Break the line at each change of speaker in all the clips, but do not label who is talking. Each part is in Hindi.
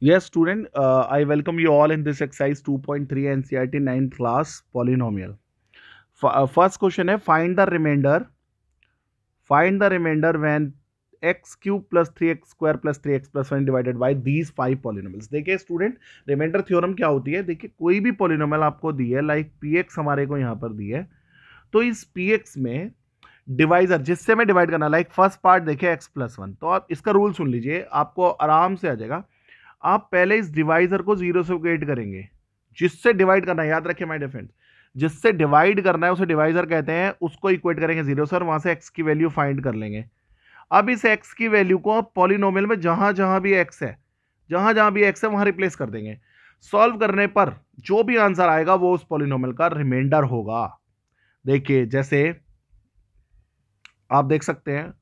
yes student uh, i welcome you all in this exercise 2.3 ncert 9 class polynomial F uh, first question is find the remainder find the remainder when x cube plus 3x square plus 3x plus 1 divided by these five polynomials five polynomials देखिए स्टूडेंट रिमाइंडर थ्योरम क्या होती है देखिए कोई भी पॉलिनोमल आपको दी है लाइक पी एक्स हमारे को यहाँ पर दी है तो इस पी एक्स में डिवाइजर जिससे मैं डिवाइड करना लाइक फर्स्ट पार्ट देखिए एक्स प्लस वन तो आप इसका रूल सुन लीजिए आपको आराम से आ जाएगा आप पहले इस डिवाइजर को जीरो से क्रिएट करेंगे जिससे डिवाइड करना है याद रखिए माई डिफेंस जिससे डिवाइड करना है उसे डिवाइजर कहते हैं उसको इक्वेट करेंगे जीरो सर वहां से एक्स की वैल्यू फाइंड कर लेंगे अब इस एक्स की वैल्यू को आप पॉलिनोमियल में जहां जहां भी एक्स है जहां जहां भी एक्स है वहां रिप्लेस कर देंगे सॉल्व करने पर जो भी आंसर आएगा वो उस पॉलिनोमियल का रिमाइंडर होगा देखिए जैसे आप देख सकते हैं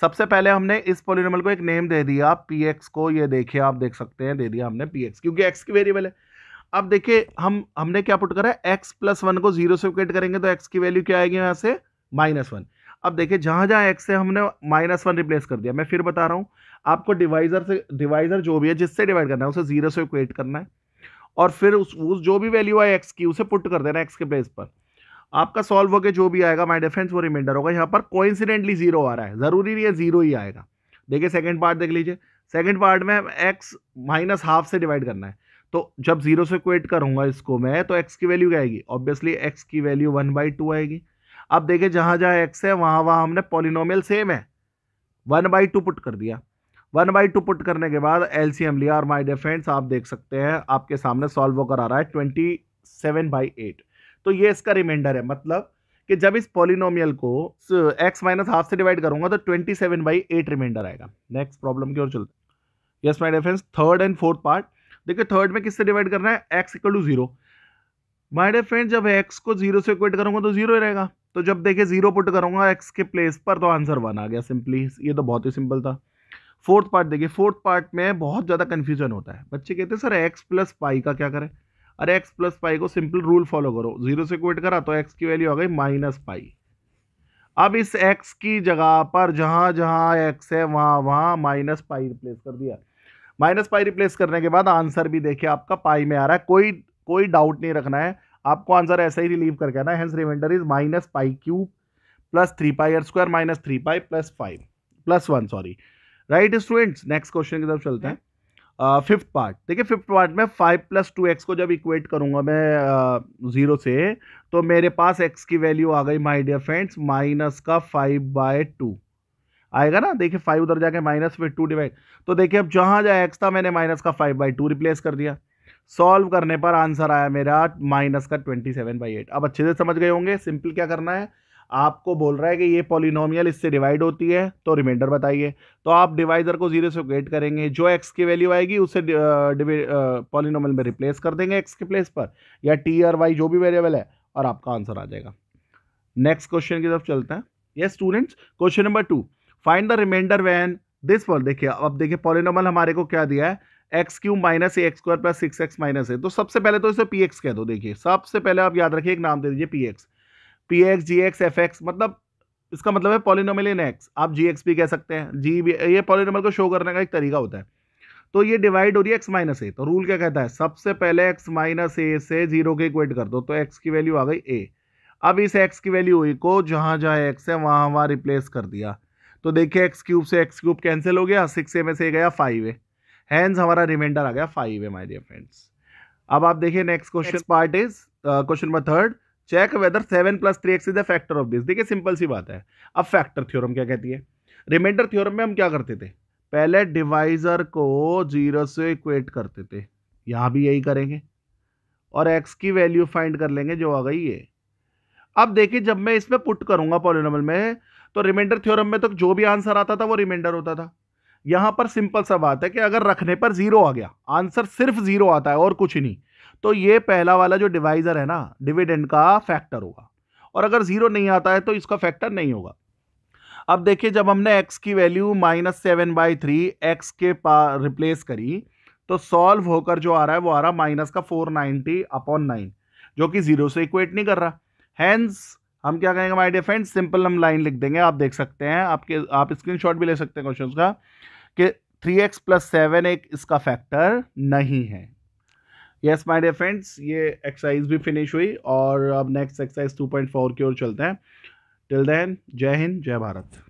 सबसे पहले हमने इस पोलिनमल को एक नेम दे दिया पी एक्स को ये देखिए आप देख सकते हैं दे दिया हमने पी एक्स क्योंकि एक्स की वेरिएबल है अब देखिए हम हमने क्या पुट करा है एक्स प्लस वन को जीरो से विकेट करेंगे तो एक्स की वैल्यू क्या आएगी यहाँ से माइनस वन अब देखिए जहाँ जहाँ एक्स है हमने माइनस वन रिप्लेस कर दिया मैं फिर बता रहा हूँ आपको डिवाइजर से डिवाइजर जो भी है जिससे डिवाइड करना है उसे जीरो से इक्वेट करना है और फिर उस, उस जो भी वैल्यू आए एक्स की उसे पुट कर देना एक्स के प्लेस पर आपका सॉल्व होकर जो भी आएगा माई डिफेंस वो रिमाइंडर होगा यहाँ पर कोइंसिडेंटली जीरो आ रहा है ज़रूरी नहीं है जीरो ही आएगा देखिए सेकेंड पार्ट देख लीजिए सेकेंड पार्ट में एक्स माइनस हाफ से डिवाइड करना है तो जब जीरो से क्वेट करूंगा इसको मैं तो एक्स की वैल्यू क्या आएगी ऑब्वियसली एक्स की वैल्यू वन बाई टू आएगी अब देखिए जहाँ जहाँ एक्स है वहाँ वहाँ हमने पॉलिनोमियल सेम है वन बाई टू पुट कर दिया वन बाई टू पुट करने के बाद एल सी एम लिया और माई डिफेंस आप देख सकते हैं आपके सामने सॉल्व होकर आ रहा है ट्वेंटी सेवन बाई एट तो ये इसका रिमाइंडर है मतलब कि जब इस पॉलिनोमियल को एक्स माइनस हाफ से डिवाइड करूंगा तो twenty seven by eight remainder आएगा नेक्स्ट प्रॉब्लम की ओर चलते yes my dear third and fourth part देखिए थर्ड में किससे डिवाइड करना है x equal to zero my difference जब एक्स को जीरो से इक्वेट करूंगा तो जीरो ही रहेगा तो जब देखिए जीरो पुट करूंगा एक्स के प्लेस पर तो आंसर वन आ गया सिंपली ये तो बहुत ही सिंपल था फोर्थ पार्ट देखिए फोर्थ पार्ट में बहुत ज़्यादा कन्फ्यूजन होता है बच्चे कहते हैं सर एक्स प्लस पाई का क्या करें अरे एक्स प्लस पाई को सिंपल रूल फॉलो करो जीरो से क्वेट करा तो एक्स की वैल्यू आ गई माइनस पाई अब इस एक्स की जगह पर जहाँ जहाँ एक्स है वहाँ वहाँ माइनस पाई रिप्लेस कर दिया माइनस पाई रिप्लेस करने के बाद आंसर भी देखिए आपका पाई में आ रहा है कोई कोई डाउट नहीं रखना है आपको आंसर ऐसे ही रिलीव करके आना hence remainder is minus pi cube plus three pi r square minus three pi plus five plus one sorry right students next question की तरफ चलते हैं फिफ्थ पार्ट देखिए फिफ्थ पार्ट में फाइव प्लस टू एक्स को जब इक्वेट करूँगा मैं ज़ीरो uh, से तो मेरे पास एक्स की वैल्यू आ गई माय डियर फ्रेंड्स माइनस का फाइव बाय टू आएगा ना देखिए फाइव उधर जाके माइनस फिर टू डिवाइड तो देखिए अब जहाँ जाए एक्स था मैंने माइनस का फाइव बाई टू रिप्लेस कर दिया सॉल्व करने पर आंसर आया मेरा माइनस का ट्वेंटी सेवन बाई एट अब अच्छे से समझ गए होंगे सिंपल क्या करना है आपको बोल रहा है कि ये पॉलिनोमियल इससे डिवाइड होती है तो रिमाइंडर बताइए तो आप डिवाइजर को जीरो से ग्रेट करेंगे जो एक्स की वैल्यू आएगी उसे पॉलिनोमियल में रिप्लेस कर देंगे एक्स के प्लेस पर या टी और वाई जो भी वेरिएबल है और आपका आंसर आ जाएगा नेक्स्ट क्वेश्चन की तरफ चलते हैं ये students question number two find the remainder when this wall देखिए अब देखिए पॉलिनोमल हमारे को क्या दिया है x cube minus a x square plus six x minus है तो सबसे पहले तो इसे पी एक्स कह दो देखिए सबसे पहले आप याद रखिए एक नाम दे दीजिए p x p x g x f x मतलब इसका मतलब है पॉलिनोमल इन एक्स आप जी एक्स भी कह सकते हैं जी भी ये पॉलिनोमल को शो करने का एक तरीका होता है तो ये डिवाइड हो रही है एक्स माइनस ए तो रूल क्या कहता है सबसे पहले एक्स माइनस ए से जीरो के इक्वेट कर दो तो एक्स की वैल्यू आ गई ए अब इस एक्स की वैल्यू ए को जहाँ जहाँ एक्स है वहाँ वहाँ रिप्लेस कर दिया तो देखिए एक्स क्यूब से एक्स क्यूब कैंसिल हो गया सिक्स ए में से गया फाइव ए हैंस हमारा रिमाइंडर आ गया five a my dear friends अब आप देखिए next question part is question number third check whether seven plus three x is a factor of this देखिए सिंपल सी बात है अब फैक्टर थ्योरम क्या कहती है रिमाइंडर थ्योरम में हम क्या करते थे पहले डिवाइजर को जीरो से इक्वेट करते थे यहाँ भी यही करेंगे और एक्स की वैल्यू फाइंड कर लेंगे जो आ गई ये अब देखिए जब मैं इसमें पुट करूँगा पॉलिनोमल में तो रिमाइंडर थ्योरम में तो जो भी आंसर आता था वो रिमाइंडर होता था यहाँ पर सिंपल सा बात है कि अगर रखने पर जीरो आ गया आंसर सिर्फ जीरो आता है और कुछ नहीं तो ये पहला वाला जो डिवाइज़र है ना डिविडेंड का फैक्टर होगा और अगर ज़ीरो नहीं आता है तो इसका फैक्टर नहीं होगा अब देखिए जब हमने एक्स की value minus seven by three x के पा रिप्लेस करी तो सॉल्व होकर जो आ रहा है वो आ रहा माइनस का फोर नाइनटी अपॉन नाइन जो कि ज़ीरो से इक्वेट नहीं कर रहा हैंस हम क्या कहेंगे माय डियर फ्रेंड सिंपल हम लाइन लिख देंगे आप देख सकते हैं आपके आप स्क्रीनशॉट भी ले सकते हैं क्वेश्चन का कि थ्री एक्स प्लस सेवन एक इसका फैक्टर नहीं है यस माय डियर फ्रेंड्स ये एक्सरसाइज भी फिनिश हुई और अब नेक्स्ट एक्सरसाइज 2.4 की ओर चलते हैं टिल देन जय हिंद जय भारत